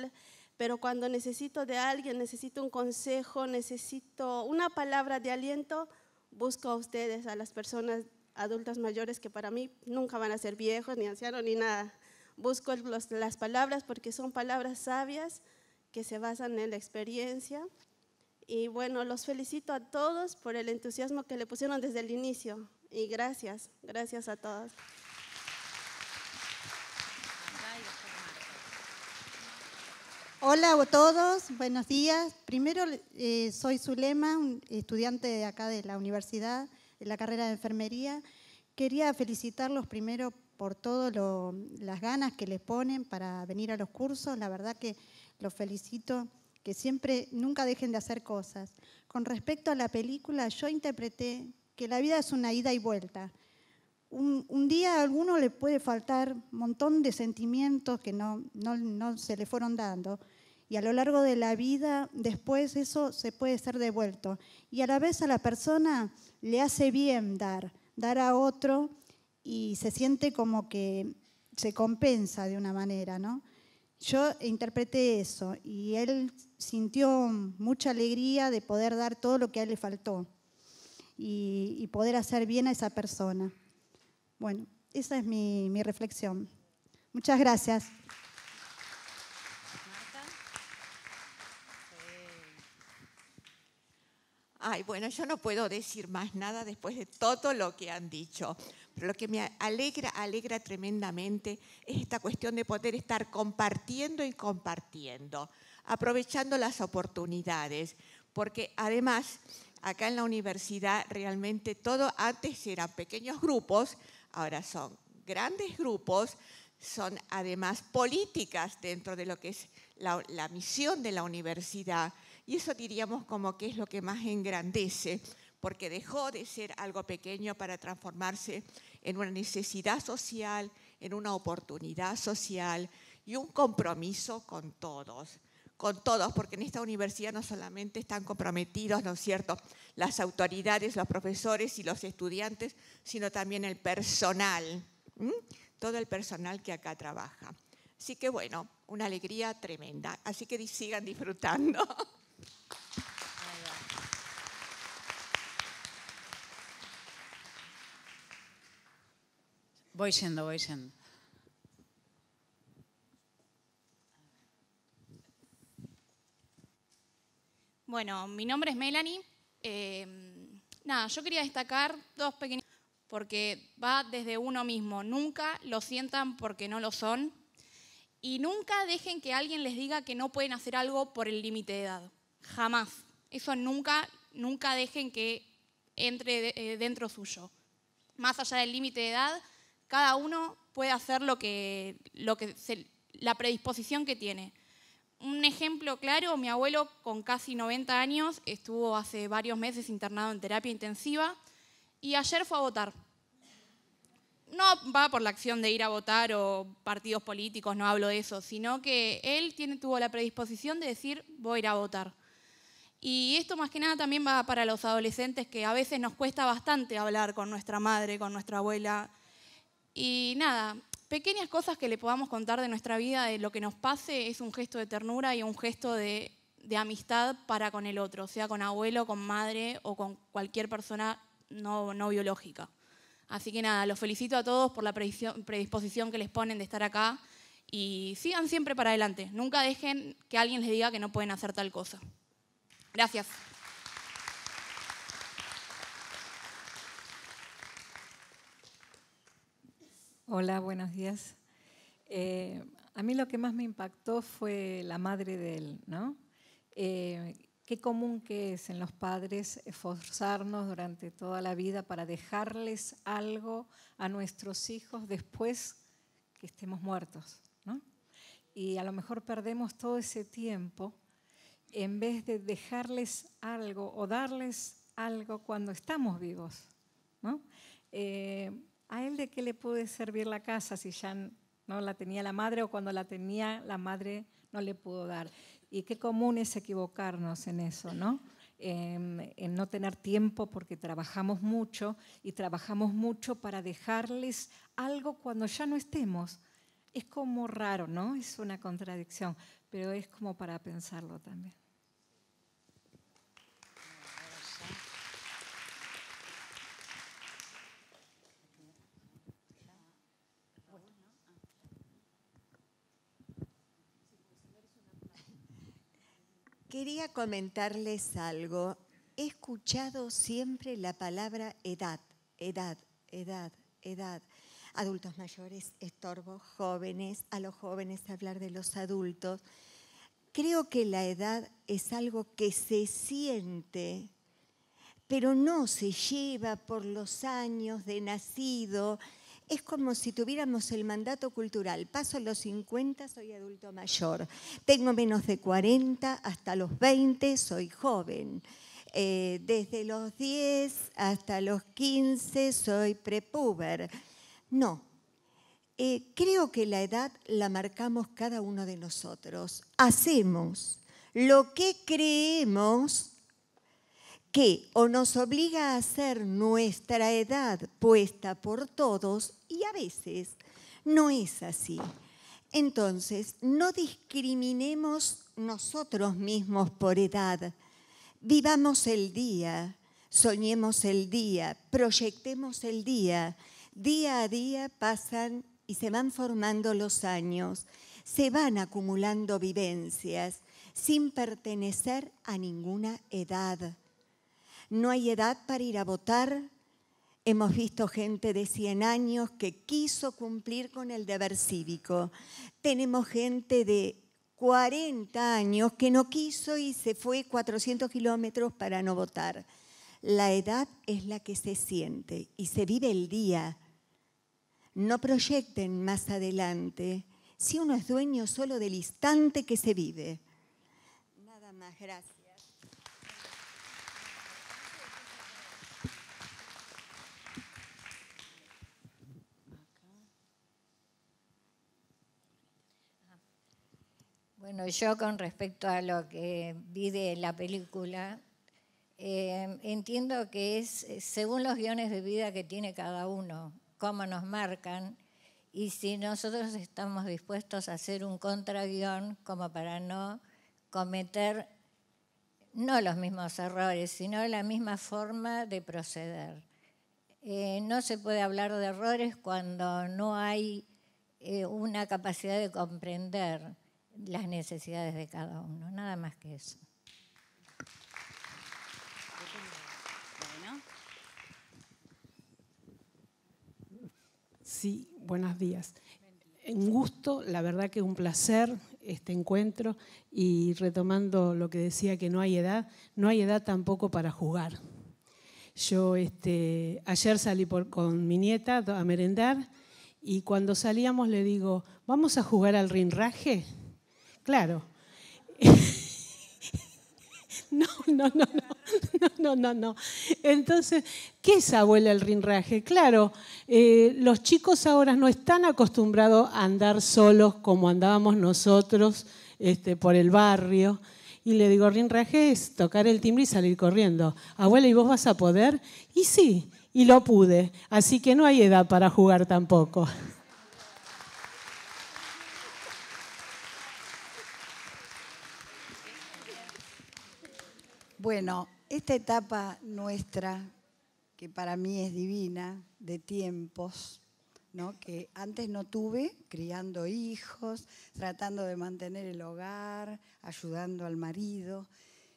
pero cuando necesito de alguien, necesito un consejo, necesito una palabra de aliento, busco a ustedes, a las personas adultas mayores que para mí nunca van a ser viejos, ni ancianos, ni nada. Busco las palabras porque son palabras sabias que se basan en la experiencia. Y bueno, los felicito a todos por el entusiasmo que le pusieron desde el inicio. Y gracias, gracias a todos. Hola a todos, buenos días. Primero, eh, soy Zulema, un estudiante de acá de la universidad, de la carrera de enfermería. Quería felicitarlos primero por todas las ganas que les ponen para venir a los cursos. La verdad que los felicito que siempre nunca dejen de hacer cosas. Con respecto a la película, yo interpreté que la vida es una ida y vuelta. Un, día a alguno le puede faltar un montón de sentimientos que no, no, no se le fueron dando. Y a lo largo de la vida, después eso se puede ser devuelto. Y a la vez a la persona le hace bien dar, dar a otro y se siente como que se compensa de una manera, ¿no? Yo interpreté eso y él sintió mucha alegría de poder dar todo lo que a él le faltó y, poder hacer bien a esa persona. Bueno, esa es mi, mi reflexión. Muchas gracias. Ay, bueno, yo no puedo decir más nada después de todo lo que han dicho. Pero lo que me alegra, alegra tremendamente es esta cuestión de poder estar compartiendo y compartiendo, aprovechando las oportunidades, porque además acá en la universidad realmente todo antes eran pequeños grupos, ahora son grandes grupos, son además políticas dentro de lo que es la, la, misión de la universidad y eso diríamos como que es lo que más engrandece, porque dejó de ser algo pequeño para transformarse en una necesidad social, en una oportunidad social y un compromiso con todos, con todos, porque en esta universidad no solamente están comprometidos, ¿no es cierto?, las autoridades, los profesores y los estudiantes, sino también el personal, todo el personal que acá trabaja. Así que bueno, una alegría tremenda. Así que sigan disfrutando. Voy siendo, voy siendo. Bueno, mi nombre es Melanie. Eh, nada, yo quería destacar dos pequeños, porque va desde uno mismo. Nunca lo sientan porque no lo son. Y nunca dejen que alguien les diga que no pueden hacer algo por el límite de edad. Jamás. Eso nunca, nunca dejen que entre eh, dentro suyo. Más allá del límite de edad, cada uno puede hacer lo que, la predisposición que tiene. Un ejemplo claro, mi abuelo con casi 90 años estuvo hace varios meses internado en terapia intensiva y ayer fue a votar. No va por la acción de ir a votar o partidos políticos, no hablo de eso, sino que él tiene, tuvo la predisposición de decir voy a ir a votar. Y esto más que nada también va para los adolescentes que a veces nos cuesta bastante hablar con nuestra madre, con nuestra abuela, y nada, pequeñas cosas que le podamos contar de nuestra vida, de lo que nos pase, es un gesto de ternura y un gesto de, amistad para con el otro, sea con abuelo, con madre o con cualquier persona no, no biológica. Así que nada, los felicito a todos por la predisposición que les ponen de estar acá y sigan siempre para adelante. Nunca dejen que alguien les diga que no pueden hacer tal cosa. Gracias. Hola, buenos días. Eh, a mí lo que más me impactó fue la madre de él, ¿no? Eh, qué común que es en los padres esforzarnos durante toda la vida para dejarles algo a nuestros hijos después que estemos muertos, ¿no? Y a lo mejor perdemos todo ese tiempo en vez de dejarles algo o darles algo cuando estamos vivos, ¿no? Eh, ¿a él de qué le puede servir la casa si ya no la tenía la madre o cuando la tenía la madre no le pudo dar? Y qué común es equivocarnos en eso, ¿no? Em, en no tener tiempo porque trabajamos mucho y trabajamos mucho para dejarles algo cuando ya no estemos. Es como raro, ¿no? Es una contradicción, pero es como para pensarlo también. Quería comentarles algo. He escuchado siempre la palabra edad, edad, edad, edad. Adultos mayores, estorbo, jóvenes, a los jóvenes hablar de los adultos. Creo que la edad es algo que se siente, pero no se lleva por los años de nacido, es como si tuviéramos el mandato cultural. Paso los 50, soy adulto mayor. Tengo menos de 40 hasta los 20, soy joven. Eh, desde los 10 hasta los 15 soy prepuber. No, eh, creo que la edad la marcamos cada uno de nosotros. Hacemos lo que creemos que o nos obliga a hacer nuestra edad puesta por todos y a veces no es así. Entonces, no discriminemos nosotros mismos por edad. Vivamos el día, soñemos el día, proyectemos el día. Día a día pasan y se van formando los años, se van acumulando vivencias sin pertenecer a ninguna edad no hay edad para ir a votar. Hemos visto gente de 100 años que quiso cumplir con el deber cívico. Tenemos gente de 40 años que no quiso y se fue 400 kilómetros para no votar. La edad es la que se siente y se vive el día. No proyecten más adelante si uno es dueño solo del instante que se vive. Nada más, gracias. Bueno, yo con respecto a lo que vi de la película, eh, entiendo que es eh, según los guiones de vida que tiene cada uno, cómo nos marcan, y si nosotros estamos dispuestos a hacer un contraguión como para no cometer no los mismos errores, sino la misma forma de proceder. Eh, no se puede hablar de errores cuando no hay una capacidad de comprender las necesidades de cada uno, nada más que eso. Sí, buenos días. Un gusto, la verdad que es un placer este encuentro y retomando lo que decía que no hay edad, no hay edad tampoco para jugar. Yo este, ayer salí con mi nieta a merendar y cuando salíamos le digo, ¿vamos a jugar al rinraje? Claro. No, no, no, no, no, no, no. Entonces, ¿qué es abuela el rinraje? Claro, eh, los chicos ahora no están acostumbrados a andar solos como andábamos nosotros este, por el barrio. Y le digo, rinraje es tocar el timbre y salir corriendo. Abuela, ¿y vos vas a poder? Y sí, y lo pude. Así que no hay edad para jugar tampoco. Bueno, esta etapa nuestra, que para mí es divina, de tiempos, ¿no? que antes no tuve, criando hijos, tratando de mantener el hogar, ayudando al marido,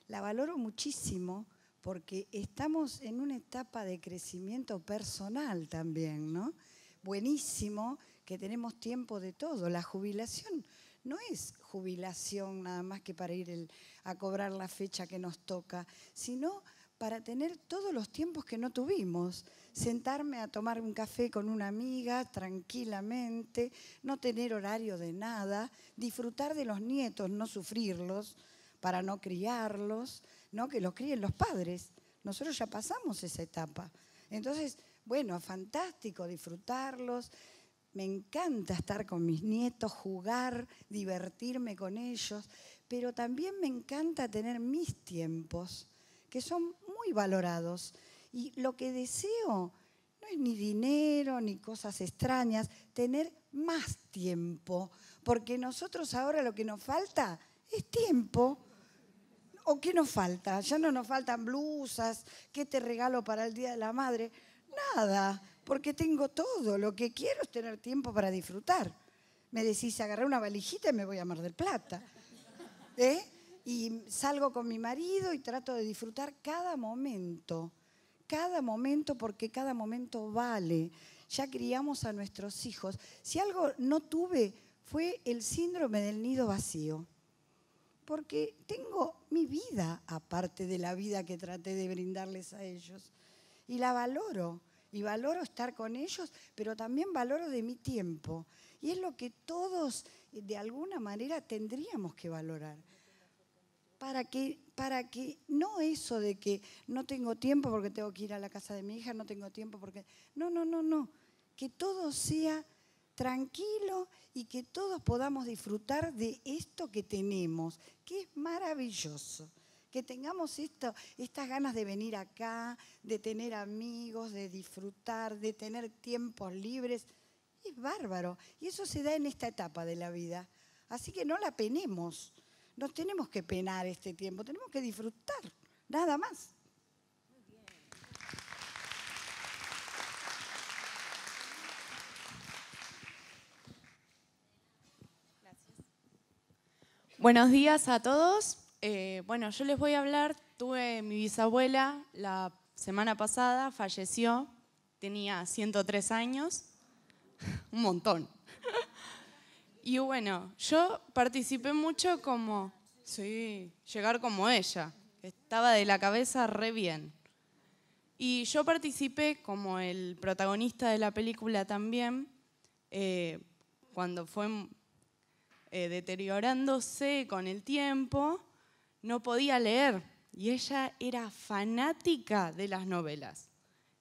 la valoro muchísimo porque estamos en una etapa de crecimiento personal también, ¿no? Buenísimo que tenemos tiempo de todo. La jubilación no es jubilación nada más que para ir a cobrar la fecha que nos toca, sino para tener todos los tiempos que no tuvimos, sentarme a tomar un café con una amiga tranquilamente, no tener horario de nada, disfrutar de los nietos, no sufrirlos, para no criarlos, no que los críen los padres. Nosotros ya pasamos esa etapa. Entonces, bueno, fantástico disfrutarlos, me encanta estar con mis nietos, jugar, divertirme con ellos, pero también me encanta tener mis tiempos, que son muy valorados. Y lo que deseo no es ni dinero ni cosas extrañas, tener más tiempo, porque nosotros ahora lo que nos falta es tiempo. ¿O qué nos falta? Ya no nos faltan blusas, ¿qué te regalo para el Día de la Madre? Nada, porque tengo todo, lo que quiero es tener tiempo para disfrutar. Me decís, agarré una valijita y me voy a Mar del Plata. ¿Eh? Y salgo con mi marido y trato de disfrutar cada momento, cada momento porque cada momento vale. Ya criamos a nuestros hijos. Si algo no tuve fue el síndrome del nido vacío, porque tengo mi vida aparte de la vida que traté de brindarles a ellos y la valoro y valoro estar con ellos, pero también valoro de mi tiempo. Y es lo que todos de alguna manera tendríamos que valorar. Para que, para que no eso de que no tengo tiempo porque tengo que ir a la casa de mi hija, no tengo tiempo porque... No, no, no, no. Que todo sea tranquilo y que todos podamos disfrutar de esto que tenemos, que es maravilloso que tengamos esto, estas ganas de venir acá, de tener amigos, de disfrutar, de tener tiempos libres. Es bárbaro. Y eso se da en esta etapa de la vida. Así que no la penemos. No tenemos que penar este tiempo, tenemos que disfrutar, nada más. Buenos días a todos. Eh, bueno, yo les voy a hablar, tuve mi bisabuela la semana pasada, falleció, tenía 103 años, un montón. Y bueno, yo participé mucho como, sí, llegar como ella, estaba de la cabeza re bien. Y yo participé como el protagonista de la película también, eh, cuando fue eh, deteriorándose con el tiempo no podía leer y ella era fanática de las novelas.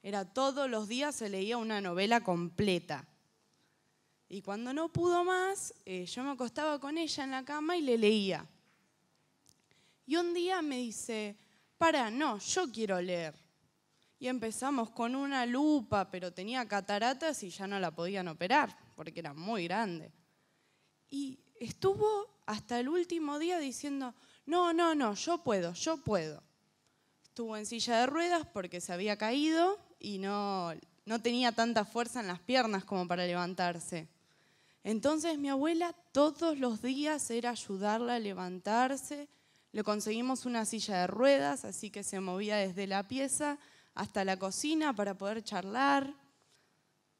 Era todos los días se leía una novela completa. Y cuando no pudo más, eh, yo me acostaba con ella en la cama y le leía. Y un día me dice, para, no, yo quiero leer. Y empezamos con una lupa, pero tenía cataratas y ya no la podían operar, porque era muy grande. Y estuvo hasta el último día diciendo, no, no, no, yo puedo, yo puedo. Estuvo en silla de ruedas porque se había caído y no, tenía tanta fuerza en las piernas como para levantarse. Entonces mi abuela todos los días era ayudarla a levantarse. Le conseguimos una silla de ruedas, así que se movía desde la pieza hasta la cocina para poder charlar.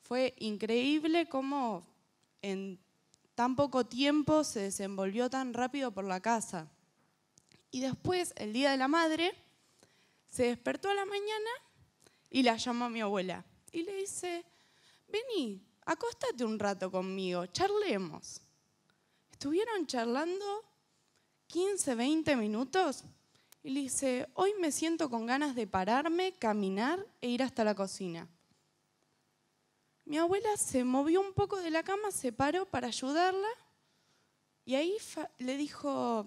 Fue increíble cómo en tan poco tiempo se desenvolvió tan rápido por la casa. Y después, el día de la madre, se despertó a la mañana y la llamó a mi abuela. Y le dice, vení, acóstate un rato conmigo, charlemos. Estuvieron charlando 15, 20 minutos y le dice, hoy me siento con ganas de pararme, caminar e ir hasta la cocina. Mi abuela se movió un poco de la cama, se paró para ayudarla y ahí le dijo,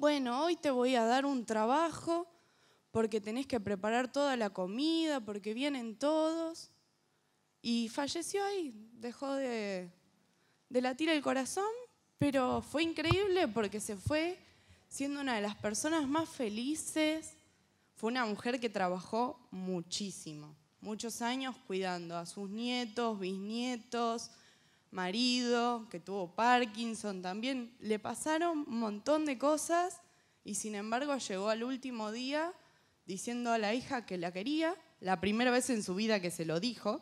bueno, hoy te voy a dar un trabajo porque tenés que preparar toda la comida, porque vienen todos. Y falleció ahí, dejó de, de latir el corazón, pero fue increíble porque se fue siendo una de las personas más felices. Fue una mujer que trabajó muchísimo, muchos años cuidando a sus nietos, bisnietos, marido, que tuvo Parkinson también, le pasaron un montón de cosas y sin embargo llegó al último día diciendo a la hija que la quería, la primera vez en su vida que se lo dijo,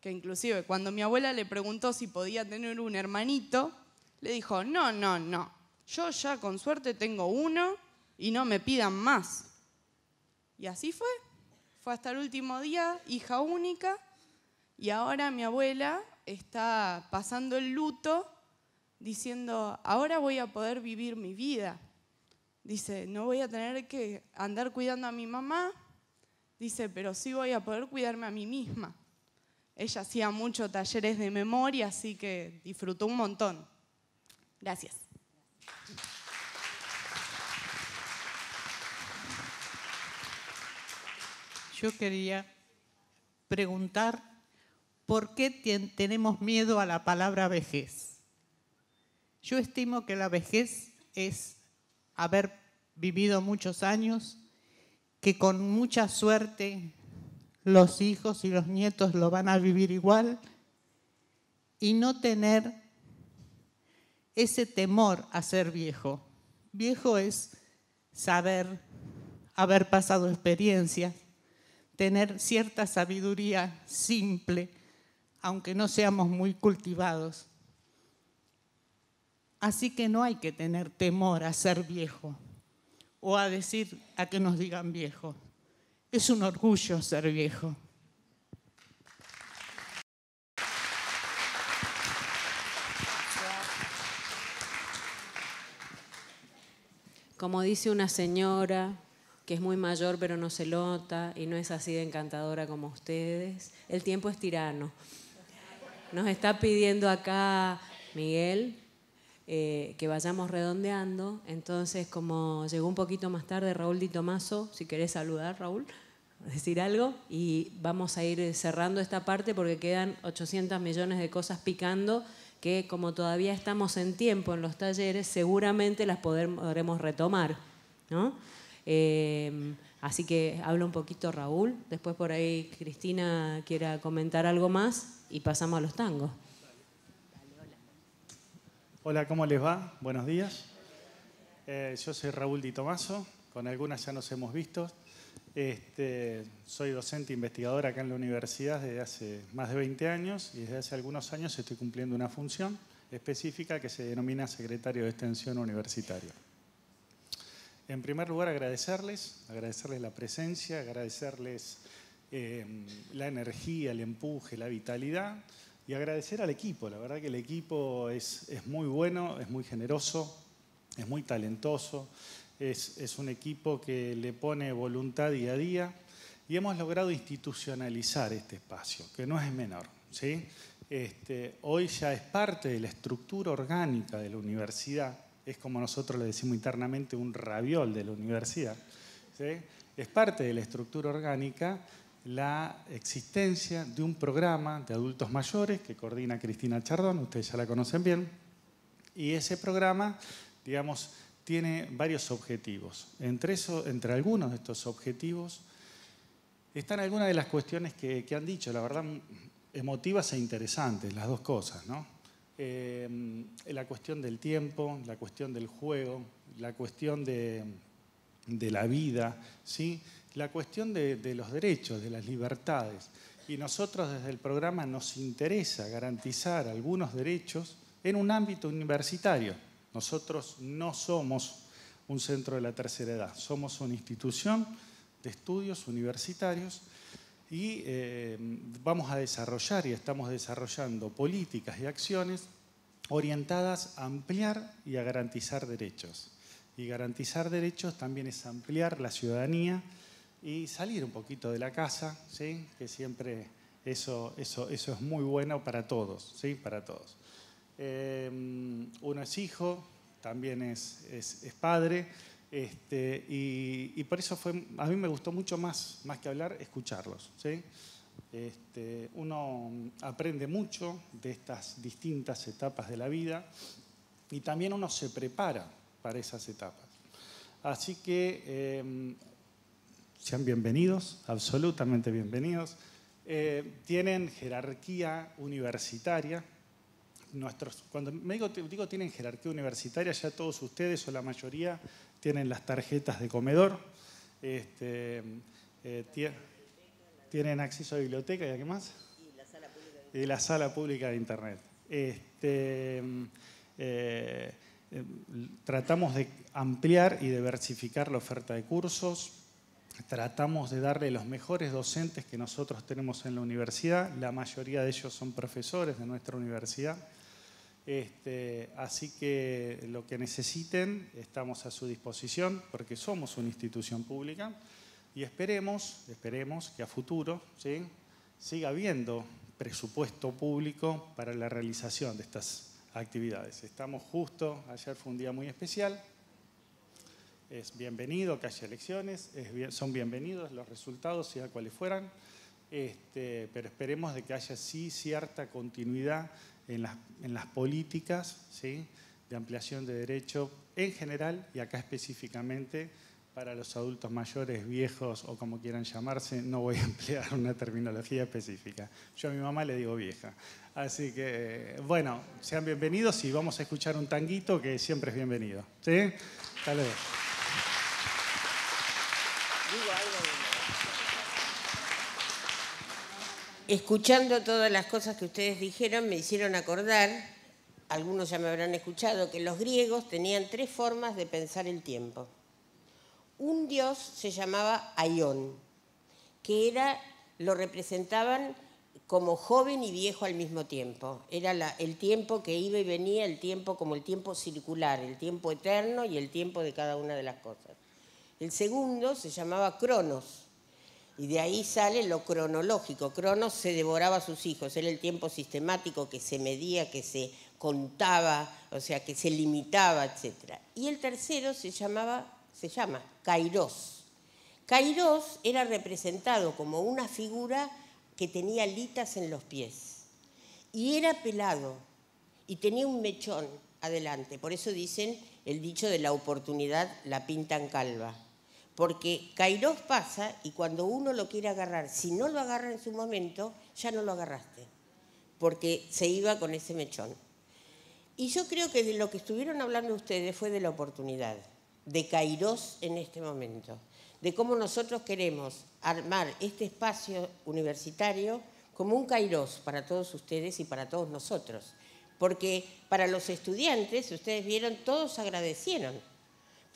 que inclusive cuando mi abuela le preguntó si podía tener un hermanito, le dijo, no, no, no, yo ya con suerte tengo uno y no me pidan más. Y así fue, fue hasta el último día, hija única, y ahora mi abuela está pasando el luto diciendo, ahora voy a poder vivir mi vida. Dice, no voy a tener que andar cuidando a mi mamá. Dice, pero sí voy a poder cuidarme a mí misma. Ella hacía muchos talleres de memoria, así que disfrutó un montón. Gracias. Yo quería preguntar ¿por qué tenemos miedo a la palabra vejez? Yo estimo que la vejez es haber vivido muchos años, que con mucha suerte los hijos y los nietos lo van a vivir igual, y no tener ese temor a ser viejo. Viejo es saber, haber pasado experiencias, tener cierta sabiduría simple aunque no seamos muy cultivados. Así que no hay que tener temor a ser viejo o a decir a que nos digan viejo. Es un orgullo ser viejo. Como dice una señora que es muy mayor pero no se lota y no es así de encantadora como ustedes, el tiempo es tirano. Nos está pidiendo acá Miguel eh, que vayamos redondeando. Entonces, como llegó un poquito más tarde Raúl Di Tomaso, si querés saludar, Raúl, decir algo, y vamos a ir cerrando esta parte porque quedan 800 millones de cosas picando que como todavía estamos en tiempo en los talleres, seguramente las podremos retomar. ¿no? Eh, así que habla un poquito Raúl, después por ahí Cristina quiera comentar algo más y pasamos a los tangos. Hola, ¿cómo les va? Buenos días. Eh, yo soy Raúl Di Tomaso, con algunas ya nos hemos visto. Este, soy docente investigador acá en la universidad desde hace más de 20 años y desde hace algunos años estoy cumpliendo una función específica que se denomina secretario de extensión universitario. En primer lugar, agradecerles, agradecerles la presencia, agradecerles Em, la energía, el empuje, la vitalidad. Y agradecer al equipo, la verdad que el equipo es, es muy bueno, es muy generoso, es muy talentoso, es, es, un equipo que le pone voluntad día a día y hemos logrado institucionalizar este espacio, que no es menor. ¿sí? Este, hoy ya es parte de la estructura orgánica de la universidad, es como nosotros le decimos internamente un raviol de la universidad, ¿sí? es parte de la estructura orgánica la existencia de un programa de adultos mayores que coordina Cristina Chardón, ustedes ya la conocen bien, y ese programa, digamos, tiene varios objetivos. Entre, algunos de estos objetivos están algunas de las cuestiones que, han dicho, la verdad, emotivas e interesantes, las dos cosas, ¿no? Eh, la cuestión del tiempo, la cuestión del juego, la cuestión de, de la vida, ¿sí? la cuestión de, los derechos, de las libertades. Y nosotros desde el programa nos interesa garantizar algunos derechos en un ámbito universitario. Nosotros no somos un centro de la tercera edad, somos una institución de estudios universitarios y eh, vamos a desarrollar y estamos desarrollando políticas y acciones orientadas a ampliar y a garantizar derechos. Y garantizar derechos también es ampliar la ciudadanía y salir un poquito de la casa, ¿sí? que siempre eso, eso, eso es muy bueno para todos, ¿sí? para todos. Eh, uno es hijo, también es, es, padre, este, y, por eso fue, a mí me gustó mucho más, más que hablar, escucharlos. Este, uno aprende mucho de estas distintas etapas de la vida y también uno se prepara para esas etapas. Así que eh, sean bienvenidos, absolutamente bienvenidos. Eh, tienen jerarquía universitaria. Nuestros, cuando me digo, digo tienen jerarquía universitaria, ya todos ustedes o la mayoría tienen las tarjetas de comedor, este, eh, tienen acceso a biblioteca y a qué más. Y la sala pública de, Internet. Este, eh, tratamos de ampliar y diversificar la oferta de cursos tratamos de darle los mejores docentes que nosotros tenemos en la universidad, la mayoría de ellos son profesores de nuestra universidad, este, así que lo que necesiten estamos a su disposición porque somos una institución pública y esperemos, esperemos que a futuro siga habiendo presupuesto público para la realización de estas actividades. Estamos justo, ayer fue un día muy especial, es bienvenido que haya elecciones, son bienvenidos los resultados, sea cuales fueran, este, pero esperemos de que haya sí cierta continuidad en las, políticas ¿sí? de ampliación de derecho en general y acá específicamente para los adultos mayores, viejos o como quieran llamarse, no voy a emplear una terminología específica. Yo a mi mamá le digo vieja. Así que, bueno, sean bienvenidos y vamos a escuchar un tanguito que siempre es bienvenido. ¿Sí? Escuchando todas las cosas que ustedes dijeron, me hicieron acordar, algunos ya me habrán escuchado, que los griegos tenían tres formas de pensar el tiempo. Un dios se llamaba Aión, que era, lo representaban como joven y viejo al mismo tiempo. Era el tiempo que iba y venía, el tiempo como el tiempo circular, el tiempo eterno y el tiempo de cada una de las cosas. El segundo se llamaba Cronos. Y de ahí sale lo cronológico. Cronos se devoraba a sus hijos, era el tiempo sistemático que se medía, que se contaba, o sea, que se limitaba, etc. Y el tercero se llamaba, se llama Kairos. Kairos era representado como una figura que tenía litas en los pies y era pelado y tenía un mechón adelante. Por eso dicen el dicho de la oportunidad la pintan calva porque Kairos pasa y cuando uno lo quiere agarrar, si no lo agarra en su momento, ya no lo agarraste, porque se iba con ese mechón. Y yo creo que de lo que estuvieron hablando ustedes fue de la oportunidad, de Kairos en este momento, de cómo nosotros queremos armar este espacio universitario como un Kairos para todos ustedes y para todos nosotros. Porque para los estudiantes, ustedes vieron, todos agradecieron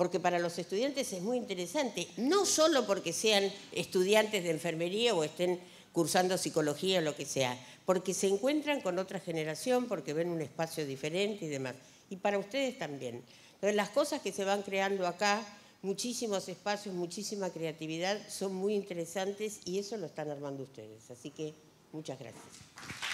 porque para los estudiantes es muy interesante, no solo porque sean estudiantes de enfermería o estén cursando psicología o lo que sea, porque se encuentran con otra generación, porque ven un espacio diferente y demás. Y para ustedes también. Entonces, las cosas que se van creando acá, muchísimos espacios, muchísima creatividad, son muy interesantes y eso lo están armando ustedes. Así que muchas gracias.